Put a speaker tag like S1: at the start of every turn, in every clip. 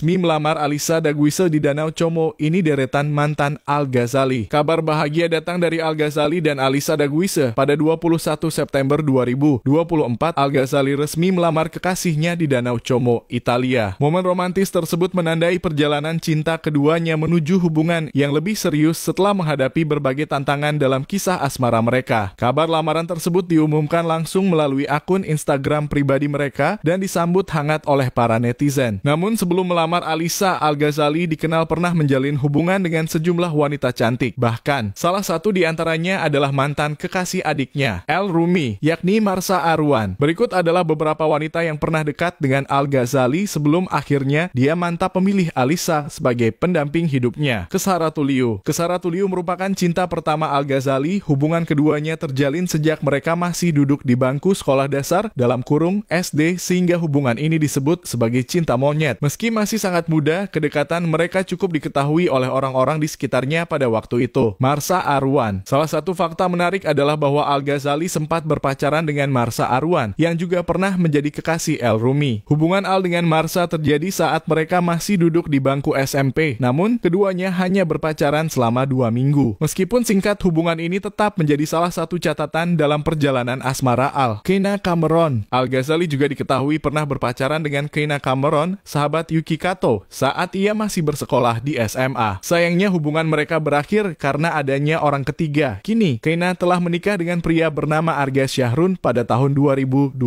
S1: Resmi melamar Alisa Daguise di Danau Como, ini deretan mantan Al-Ghazali. Kabar bahagia datang dari Al-Ghazali dan Alisa Daguise. Pada 21 September 2024, Al-Ghazali resmi melamar kekasihnya di Danau Como, Italia. Momen romantis tersebut menandai perjalanan cinta keduanya menuju hubungan yang lebih serius setelah menghadapi berbagai tantangan dalam kisah asmara mereka. Kabar lamaran tersebut diumumkan langsung melalui akun Instagram pribadi mereka dan disambut hangat oleh para netizen. Namun sebelum melamar pelamar Alisa Al-Ghazali dikenal pernah menjalin hubungan dengan sejumlah wanita cantik. Bahkan, salah satu di antaranya adalah mantan kekasih adiknya, El Rumi, yakni Marsa Arwan. Berikut adalah beberapa wanita yang pernah dekat dengan Al-Ghazali sebelum akhirnya dia mantap memilih Alisa sebagai pendamping hidupnya. Kesara Tuliu Kesara Tuliu merupakan cinta pertama Al-Ghazali, hubungan keduanya terjalin sejak mereka masih duduk di bangku sekolah dasar dalam kurung SD sehingga hubungan ini disebut sebagai cinta monyet. Meski masih sangat mudah, kedekatan mereka cukup diketahui oleh orang-orang di sekitarnya pada waktu itu. Marsa Arwan Salah satu fakta menarik adalah bahwa Al-Ghazali sempat berpacaran dengan Marsa Arwan, yang juga pernah menjadi kekasih El Rumi. Hubungan Al dengan Marsa terjadi saat mereka masih duduk di bangku SMP, namun keduanya hanya berpacaran selama dua minggu. Meskipun singkat, hubungan ini tetap menjadi salah satu catatan dalam perjalanan asmara Al. Kena Cameron Al-Ghazali juga diketahui pernah berpacaran dengan Kena Cameron, sahabat Yukika Kato saat ia masih bersekolah di SMA. Sayangnya hubungan mereka berakhir karena adanya orang ketiga. Kini, Keina telah menikah dengan pria bernama Arga Syahrun pada tahun 2020.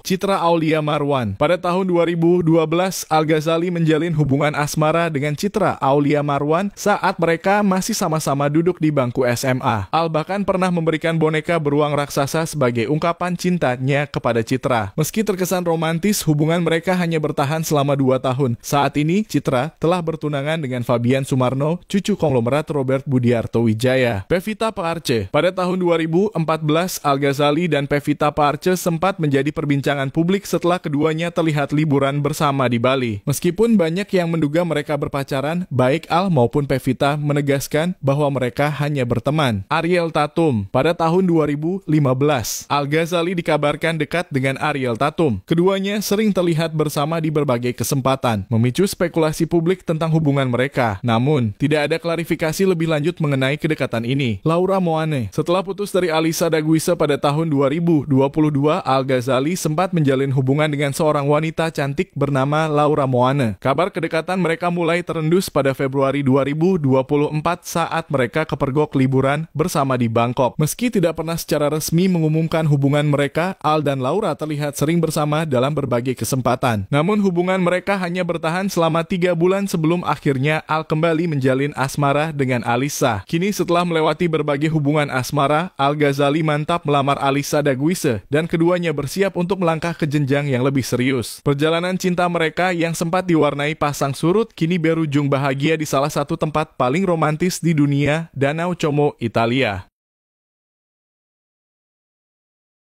S1: Citra Aulia Marwan. Pada tahun 2012, Al-Ghazali menjalin hubungan asmara dengan Citra Aulia Marwan saat mereka masih sama-sama duduk di bangku SMA. Al bahkan pernah memberikan boneka beruang raksasa sebagai ungkapan cintanya kepada Citra. Meski terkesan romantis, hubungan mereka hanya bertahan selama dua tahun. Saat saat ini, Citra telah bertunangan dengan Fabian Sumarno, cucu konglomerat Robert Budiarto Wijaya. Pevita Paarce Pada tahun 2014, Al-Ghazali dan Pevita Paarce sempat menjadi perbincangan publik setelah keduanya terlihat liburan bersama di Bali. Meskipun banyak yang menduga mereka berpacaran, baik Al maupun Pevita menegaskan bahwa mereka hanya berteman. Ariel Tatum Pada tahun 2015, Al-Ghazali dikabarkan dekat dengan Ariel Tatum. Keduanya sering terlihat bersama di berbagai kesempatan, memiliki memicu spekulasi publik tentang hubungan mereka. Namun, tidak ada klarifikasi lebih lanjut mengenai kedekatan ini. Laura Moane, setelah putus dari Alisa Daguisa pada tahun 2022, Al-Ghazali sempat menjalin hubungan dengan seorang wanita cantik bernama Laura Moane. Kabar kedekatan mereka mulai terendus pada Februari 2024 saat mereka kepergok liburan bersama di Bangkok. Meski tidak pernah secara resmi mengumumkan hubungan mereka, Al dan Laura terlihat sering bersama dalam berbagai kesempatan. Namun hubungan mereka hanya bertahan bertahan selama tiga bulan sebelum akhirnya Al kembali menjalin asmara dengan Alisa. Kini setelah melewati berbagai hubungan asmara, Al-Ghazali mantap melamar Alisa Daguise dan keduanya bersiap untuk melangkah ke jenjang yang lebih serius. Perjalanan cinta mereka yang sempat diwarnai pasang surut kini berujung bahagia di salah satu tempat paling romantis di dunia, Danau Como, Italia.